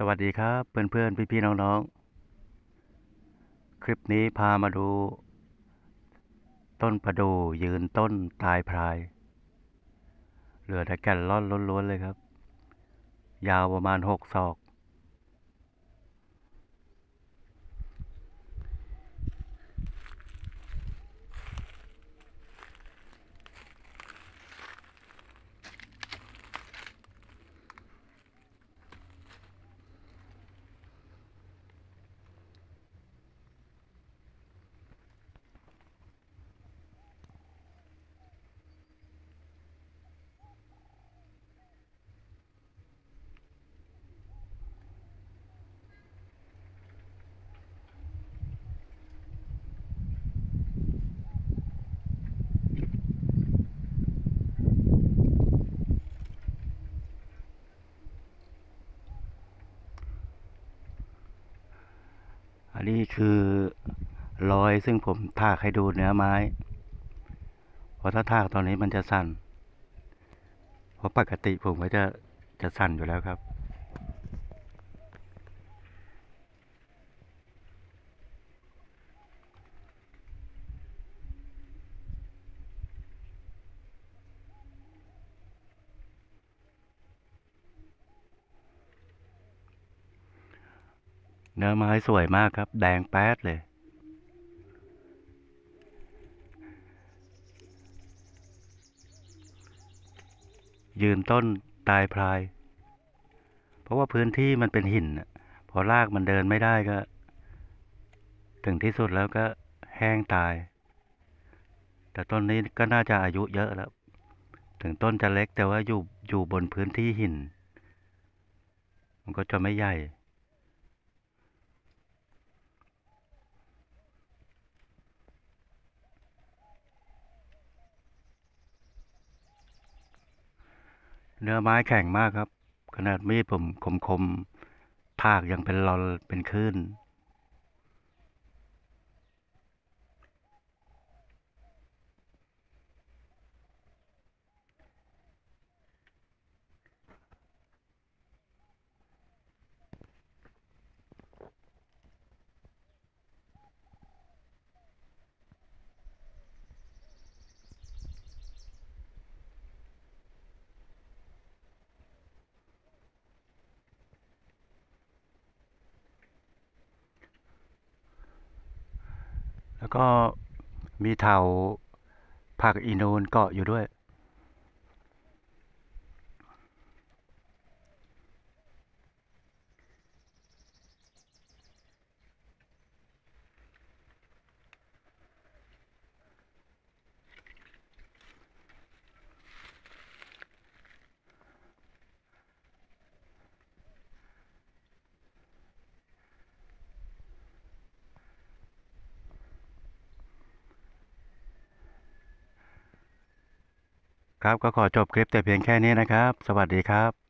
สวัสดีครับเพื่อนๆพี่ๆน้องๆคลิปนี้พามาดู ต้นประดู ยืนต้นตายพราย เหลือแต่แก่นล่อนล้วนๆเลยครับ ยาวประมาณหกศอกอันนี้คือรอยซึ่งผมทากให้ดูเนื้อไม้ เพราะถ้าทากตอนนี้มันจะสั่น เพราะปกติผมก็จะจะสั่นอยู่แล้วครับเนื้อไม้สวยมากครับ แดงแป๊ดเลย ยืนต้นตายพลาย เพราะว่าพื้นที่มันเป็นหิน พอรากมันเดินไม่ได้ก็ ถึงที่สุดแล้วก็แห้งตาย แต่ต้นนี้ก็น่าจะอายุเยอะแล้ว ถึงต้นจะเล็กแต่ว่าอยู่อยู่บนพื้นที่หิน มันก็จะไม่ใหญ่เนื้อไม้แข็งมากครับ ขนาดมีดผมคมๆ ทากยังเป็นรอนเป็นคลื่นแล้วก็มีเถาผักอินูนเกาะอยู่ด้วยครับก็ขอจบคลิปแต่เพียงแค่นี้นะครับ สวัสดีครับ